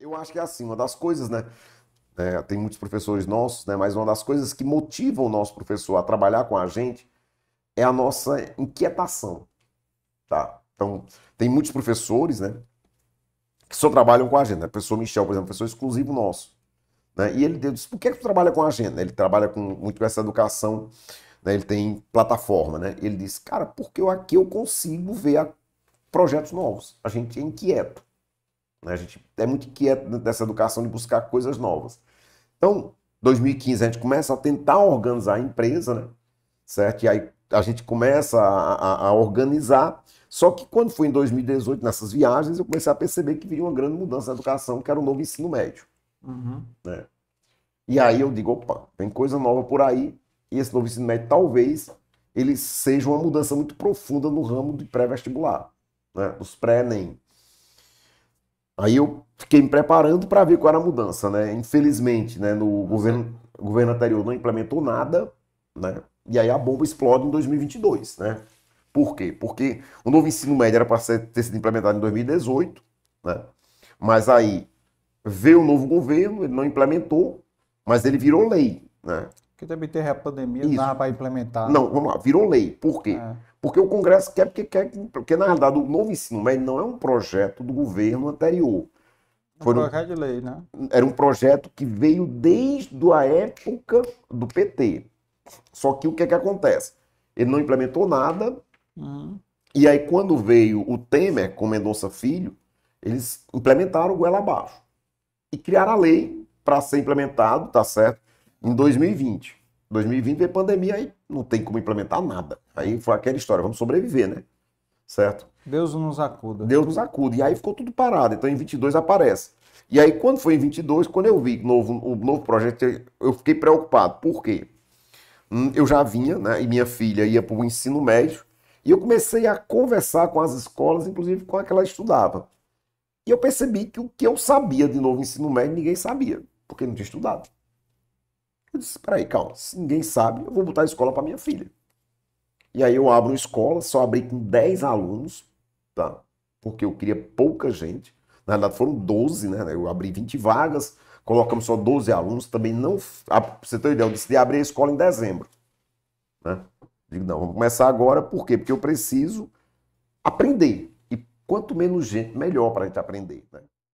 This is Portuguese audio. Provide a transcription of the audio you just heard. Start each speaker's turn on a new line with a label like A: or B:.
A: Eu acho que é assim, uma das coisas, né? É, tem muitos professores nossos, né? Mas uma das coisas que motivam o nosso professor a trabalhar com a gente é a nossa inquietação, tá? Então, tem muitos professores, né? Que só trabalham com a gente, né? O professor Michel, por exemplo, professor exclusivo nosso. Né? E ele disse, por que, que trabalha com a gente? Né? Ele trabalha com, muito com essa educação, né? ele tem plataforma, né? Ele disse, cara, porque eu, aqui eu consigo ver projetos novos. A gente é inquieto. Né? A gente é muito quieto dessa educação de buscar coisas novas. Então, 2015 a gente começa a tentar organizar a empresa, né? certo? E aí a gente começa a, a, a, organizar. Só que quando foi em 2018, nessas viagens, eu comecei a perceber que viria uma grande mudança na educação, que era o novo ensino médio. Uhum. Né? E aí eu digo, opa, tem coisa nova por aí, e esse novo ensino médio talvez ele seja uma mudança muito profunda no ramo de pré-vestibular, né? dos pré-ENEM. Aí eu fiquei me preparando para ver qual era a mudança, né? Infelizmente, né, no governo, governo anterior não implementou nada, né? E aí a bomba explode em 2022, né? Por quê? Porque o novo ensino médio era para ter sido implementado em 2018, né? Mas aí veio o novo governo, ele não implementou, mas ele virou lei, né? Porque também teve a pandemia, Isso. não dava para implementar. Não, vamos lá, virou lei. Por quê? É porque o Congresso quer, porque quer, porque na verdade o novo ensino médio não é um projeto do governo anterior. Foi um projeto de lei, né? Era um projeto que veio desde a época do PT. Só que o que é que acontece? Ele não implementou nada. Uhum. E aí, quando veio o Temer com Mendonça Filho, eles implementaram o goela abaixo. E criaram a lei para ser implementado, tá certo? Em 2020. 2020 veio pandemia aí não tem como implementar nada. Aí foi aquela história, vamos sobreviver, né? Certo? Deus nos acuda. Deus nos acuda. E aí ficou tudo parado. Então em 22 aparece. E aí quando foi em 22, quando eu vi novo, o novo projeto, eu fiquei preocupado. Por quê? Hum, eu já vinha, né? E minha filha ia para o ensino médio. E eu comecei a conversar com as escolas, inclusive com a que ela estudava. E eu percebi que o que eu sabia de novo ensino médio, ninguém sabia, porque não tinha estudado. Eu disse, peraí, calma, se ninguém sabe, eu vou botar a escola para minha filha. E aí eu abro uma escola, só abri com 10 alunos, tá? Porque eu queria pouca gente. Na verdade foram 12, né? Eu abri 20 vagas, colocamos só 12 alunos, também não... Ah, pra você ter uma ideia, eu decidi abrir a escola em dezembro. Né? Digo, não, vamos começar agora, por quê? Porque eu preciso aprender. E quanto menos gente, melhor para a gente aprender, né?